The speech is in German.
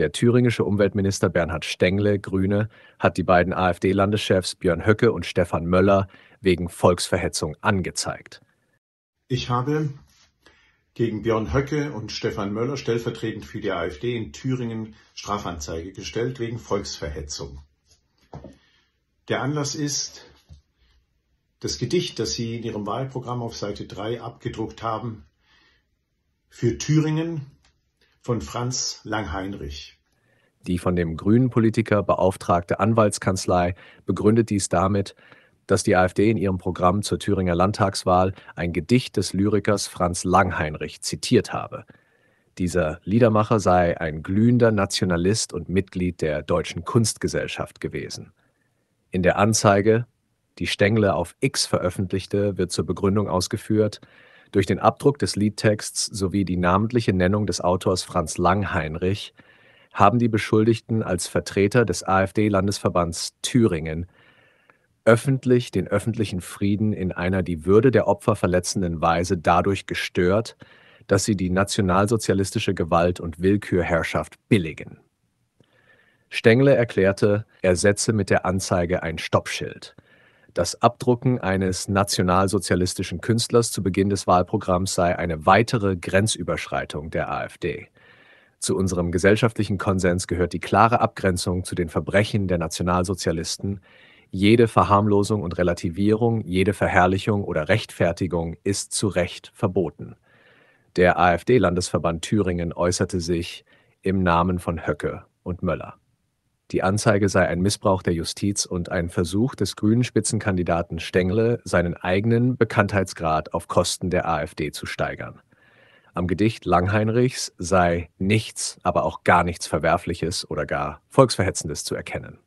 Der thüringische Umweltminister Bernhard Stengle, Grüne, hat die beiden AfD-Landeschefs Björn Höcke und Stefan Möller wegen Volksverhetzung angezeigt. Ich habe gegen Björn Höcke und Stefan Möller stellvertretend für die AfD in Thüringen Strafanzeige gestellt wegen Volksverhetzung. Der Anlass ist das Gedicht, das Sie in Ihrem Wahlprogramm auf Seite 3 abgedruckt haben, für Thüringen von Franz Langheinrich. Die von dem grünen Politiker beauftragte Anwaltskanzlei begründet dies damit, dass die AfD in ihrem Programm zur Thüringer Landtagswahl ein Gedicht des Lyrikers Franz Langheinrich zitiert habe. Dieser Liedermacher sei ein glühender Nationalist und Mitglied der Deutschen Kunstgesellschaft gewesen. In der Anzeige, die Stengle auf X veröffentlichte, wird zur Begründung ausgeführt, durch den Abdruck des Liedtexts sowie die namentliche Nennung des Autors Franz Langheinrich haben die Beschuldigten als Vertreter des AfD-Landesverbands Thüringen öffentlich den öffentlichen Frieden in einer die Würde der Opfer verletzenden Weise dadurch gestört, dass sie die nationalsozialistische Gewalt und Willkürherrschaft billigen. Stengele erklärte, er setze mit der Anzeige ein Stoppschild – das Abdrucken eines nationalsozialistischen Künstlers zu Beginn des Wahlprogramms sei eine weitere Grenzüberschreitung der AfD. Zu unserem gesellschaftlichen Konsens gehört die klare Abgrenzung zu den Verbrechen der Nationalsozialisten. Jede Verharmlosung und Relativierung, jede Verherrlichung oder Rechtfertigung ist zu Recht verboten. Der AfD-Landesverband Thüringen äußerte sich im Namen von Höcke und Möller. Die Anzeige sei ein Missbrauch der Justiz und ein Versuch des grünen Spitzenkandidaten Stengle, seinen eigenen Bekanntheitsgrad auf Kosten der AfD zu steigern. Am Gedicht Langheinrichs sei nichts, aber auch gar nichts Verwerfliches oder gar Volksverhetzendes zu erkennen.